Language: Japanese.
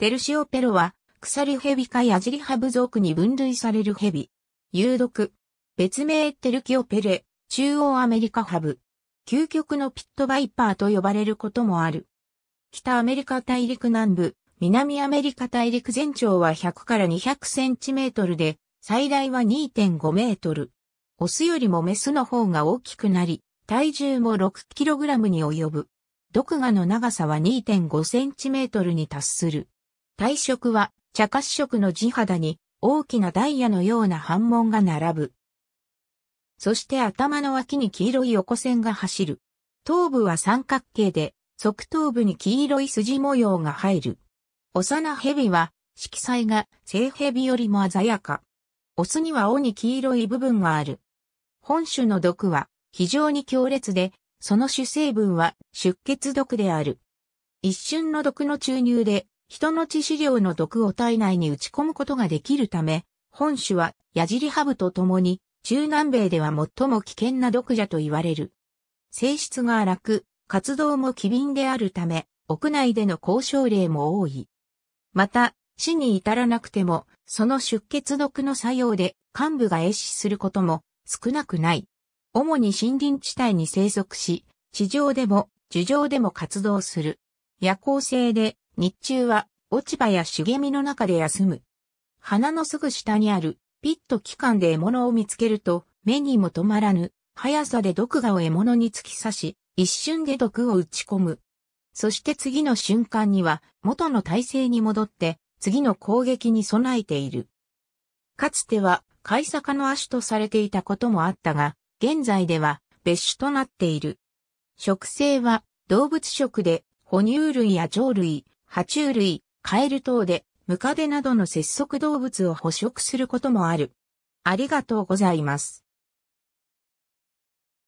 テルシオペロは、鎖蛇かヤジリハブ属に分類される蛇。有毒。別名テルキオペレ、中央アメリカハブ。究極のピットバイパーと呼ばれることもある。北アメリカ大陸南部、南アメリカ大陸全長は100から200センチメートルで、最大は2.5メートル。オスよりもメスの方が大きくなり、体重も6ラムに及ぶ。毒牙の長さは2.5センチメートルに達する。体色は茶褐色の地肌に大きなダイヤのような斑紋が並ぶ。そして頭の脇に黄色い横線が走る。頭部は三角形で、側頭部に黄色い筋模様が入る。幼蛇は色彩が正蛇よりも鮮やか。オスには尾に黄色い部分がある。本種の毒は非常に強烈で、その主成分は出血毒である。一瞬の毒の注入で人の致死量の毒を体内に打ち込むことができるため、本種は矢尻ハブと共に中南米では最も危険な毒蛇と言われる。性質が荒く、活動も機敏であるため、屋内での交渉例も多い。また、死に至らなくても、その出血毒の作用で幹部が壊死することも少なくない。主に森林地帯に生息し、地上でも樹上でも活動する。夜行性で日中は落ち葉や茂みの中で休む。花のすぐ下にあるピット器官で獲物を見つけると目にも止まらぬ速さで毒牙を獲物に突き刺し、一瞬で毒を打ち込む。そして次の瞬間には元の体勢に戻って次の攻撃に備えている。かつては海坂の足とされていたこともあったが、現在では別種となっている。食性は動物食で哺乳類や鳥類、爬虫類、カエル等で、ムカデなどの節足動物を捕食することもある。ありがとうございます。